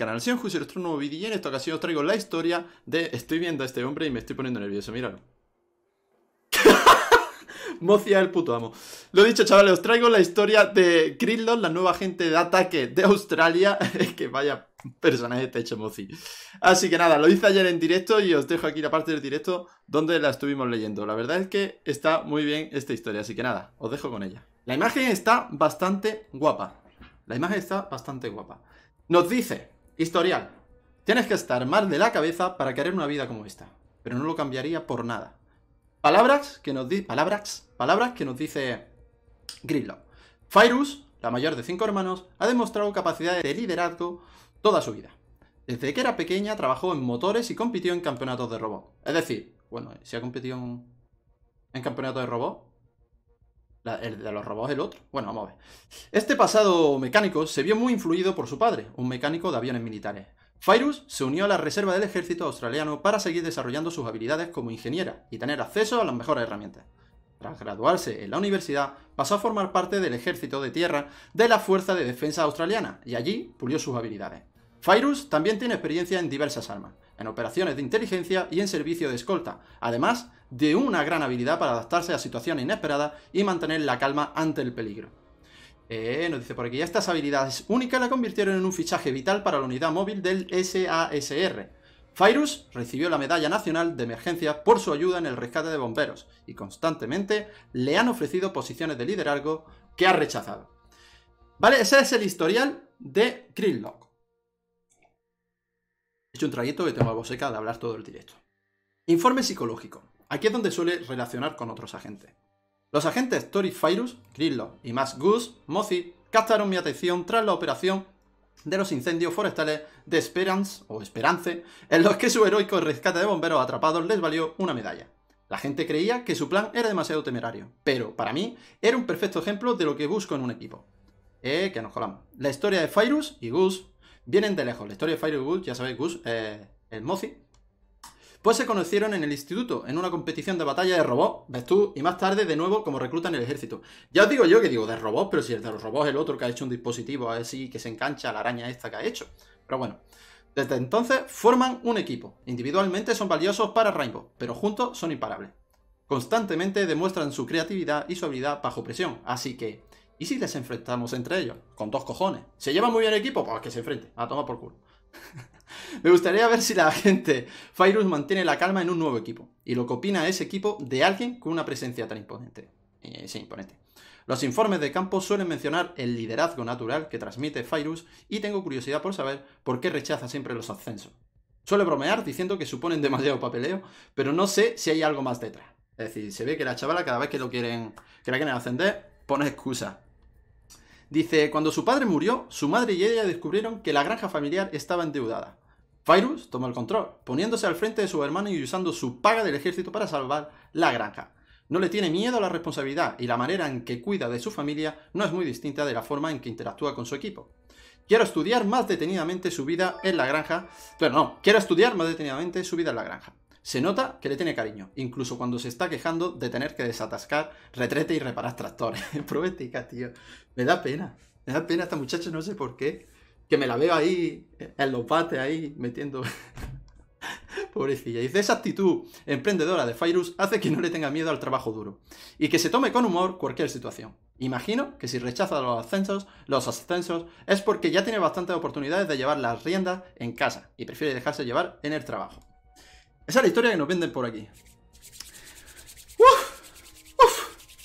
canal. en Juicio, nuestro nuevo vídeo y en esta ocasión os traigo la historia de... Estoy viendo a este hombre y me estoy poniendo nervioso, míralo. Mocia el puto amo. Lo dicho, chavales, os traigo la historia de Lod, la nueva gente de ataque de Australia. que vaya personaje te hecho Mozi. Así que nada, lo hice ayer en directo y os dejo aquí la parte del directo donde la estuvimos leyendo. La verdad es que está muy bien esta historia, así que nada, os dejo con ella. La imagen está bastante guapa. La imagen está bastante guapa. Nos dice, Historial. Tienes que estar mal de la cabeza para querer una vida como esta. Pero no lo cambiaría por nada. Palabras que nos dice. Palabras. Palabras que nos dice. Grillo. Fairus, la mayor de cinco hermanos, ha demostrado capacidad de liderazgo toda su vida. Desde que era pequeña trabajó en motores y compitió en campeonatos de robot. Es decir, bueno, si ha competido en, en campeonatos de robot, el de los robots el otro. Bueno, vamos a ver. Este pasado mecánico se vio muy influido por su padre, un mecánico de aviones militares. Fyrus se unió a la reserva del ejército australiano para seguir desarrollando sus habilidades como ingeniera y tener acceso a las mejores herramientas. Tras graduarse en la universidad, pasó a formar parte del ejército de tierra de la Fuerza de Defensa Australiana y allí pulió sus habilidades. Fyrus también tiene experiencia en diversas armas, en operaciones de inteligencia y en servicio de escolta, además de una gran habilidad para adaptarse a situaciones inesperadas y mantener la calma ante el peligro. Eh, nos dice por aquí, estas habilidades únicas la convirtieron en un fichaje vital para la unidad móvil del SASR. Fyrus recibió la Medalla Nacional de Emergencia por su ayuda en el rescate de bomberos y constantemente le han ofrecido posiciones de liderazgo que ha rechazado. Vale, ese es el historial de Grillock. He hecho un trayecto y tengo la seca de hablar todo el directo. Informe psicológico. Aquí es donde suele relacionar con otros agentes. Los agentes Fyrus, Grillo y Max Goose, Mozi, captaron mi atención tras la operación de los incendios forestales de Esperance o Esperance, en los que su heroico rescate de bomberos atrapados les valió una medalla. La gente creía que su plan era demasiado temerario, pero para mí era un perfecto ejemplo de lo que busco en un equipo. Eh, que nos colamos. La historia de Fyrus y Goose Vienen de lejos. La historia de Firewood, ya sabéis, Gus, eh, el Mozi. Pues se conocieron en el instituto, en una competición de batalla de robots, ves tú, y más tarde de nuevo como recluta en el ejército. Ya os digo yo que digo de robots, pero si el de los robots el otro que ha hecho un dispositivo así que se engancha a la araña esta que ha hecho. Pero bueno, desde entonces forman un equipo. Individualmente son valiosos para Rainbow, pero juntos son imparables. Constantemente demuestran su creatividad y su habilidad bajo presión, así que ¿Y si les enfrentamos entre ellos? Con dos cojones. ¿Se lleva muy bien el equipo? Pues que se enfrente. A tomar por culo. Me gustaría ver si la gente Firus mantiene la calma en un nuevo equipo. Y lo que opina ese equipo de alguien con una presencia tan imponente. Eh, sí, imponente. Los informes de campo suelen mencionar el liderazgo natural que transmite Firus y tengo curiosidad por saber por qué rechaza siempre los ascensos. Suele bromear diciendo que suponen demasiado papeleo, pero no sé si hay algo más detrás. Es decir, se ve que la chavala cada vez que lo quieren, que la quieren ascender, pone excusa. Dice, cuando su padre murió, su madre y ella descubrieron que la granja familiar estaba endeudada. Cyrus tomó el control, poniéndose al frente de su hermano y usando su paga del ejército para salvar la granja. No le tiene miedo a la responsabilidad y la manera en que cuida de su familia no es muy distinta de la forma en que interactúa con su equipo. Quiero estudiar más detenidamente su vida en la granja, pero no, quiero estudiar más detenidamente su vida en la granja se nota que le tiene cariño, incluso cuando se está quejando de tener que desatascar, retrete y reparar tractores. Probética, tío. Me da pena. Me da pena esta muchacha, no sé por qué. Que me la veo ahí, eh, en los bates, ahí, metiendo. Pobrecilla. y esa actitud emprendedora de Fairus hace que no le tenga miedo al trabajo duro y que se tome con humor cualquier situación. Imagino que si rechaza los ascensos, los ascensos es porque ya tiene bastantes oportunidades de llevar las riendas en casa y prefiere dejarse llevar en el trabajo. Esa es la historia que nos venden por aquí.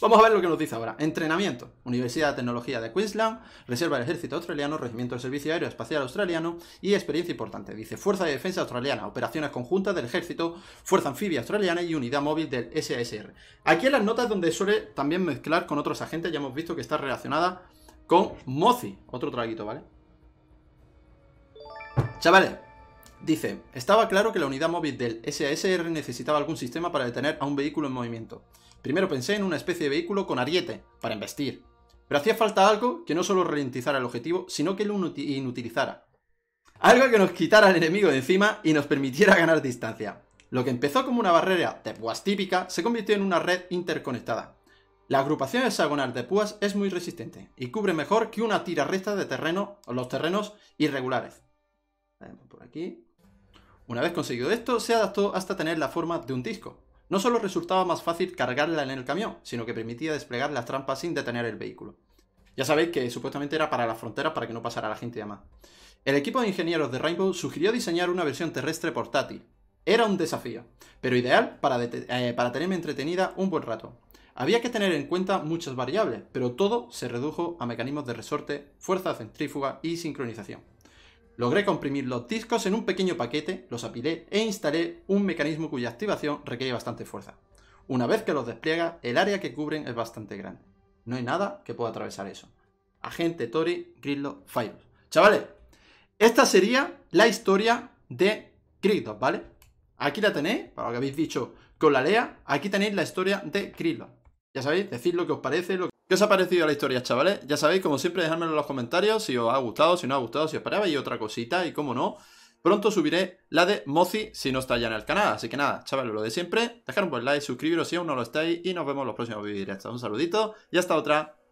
Vamos a ver lo que nos dice ahora. Entrenamiento. Universidad de Tecnología de Queensland, Reserva del Ejército Australiano, Regimiento del Servicio Aéreo Espacial Australiano y experiencia importante. Dice Fuerza de Defensa Australiana, operaciones conjuntas del Ejército, Fuerza Anfibia Australiana y Unidad Móvil del SASR Aquí en las notas donde suele también mezclar con otros agentes, ya hemos visto que está relacionada con Mozi. Otro traguito, ¿vale? Chavales, Dice, estaba claro que la unidad móvil del SASR necesitaba algún sistema para detener a un vehículo en movimiento. Primero pensé en una especie de vehículo con ariete, para embestir. Pero hacía falta algo que no solo ralentizara el objetivo, sino que lo inutilizara. Algo que nos quitara al enemigo de encima y nos permitiera ganar distancia. Lo que empezó como una barrera de púas típica se convirtió en una red interconectada. La agrupación hexagonal de púas es muy resistente y cubre mejor que una tira recta de terreno, los terrenos irregulares. Eh, por aquí. Una vez conseguido esto, se adaptó hasta tener la forma de un disco. No solo resultaba más fácil cargarla en el camión, sino que permitía desplegar las trampas sin detener el vehículo. Ya sabéis que supuestamente era para las fronteras para que no pasara la gente de más. El equipo de ingenieros de Rainbow sugirió diseñar una versión terrestre portátil. Era un desafío, pero ideal para, eh, para tenerme entretenida un buen rato. Había que tener en cuenta muchas variables, pero todo se redujo a mecanismos de resorte, fuerza centrífuga y sincronización. Logré comprimir los discos en un pequeño paquete, los apilé e instalé un mecanismo cuya activación requiere bastante fuerza. Una vez que los despliega, el área que cubren es bastante grande. No hay nada que pueda atravesar eso. Agente Tori, Grillo Fire. Chavales, esta sería la historia de grillo ¿vale? Aquí la tenéis, para lo que habéis dicho con la Lea, aquí tenéis la historia de grillo Ya sabéis, decid lo que os parece, lo que ¿Qué os ha parecido la historia, chavales? Ya sabéis, como siempre, dejadmelo en los comentarios si os ha gustado, si no os ha gustado, si os paraba y otra cosita, y cómo no. Pronto subiré la de Mozi si no está ya en el canal. Así que nada, chavales, lo de siempre. Dejar un buen like, suscribiros si aún no lo estáis y nos vemos en los próximos vídeos directos. Un saludito y hasta otra.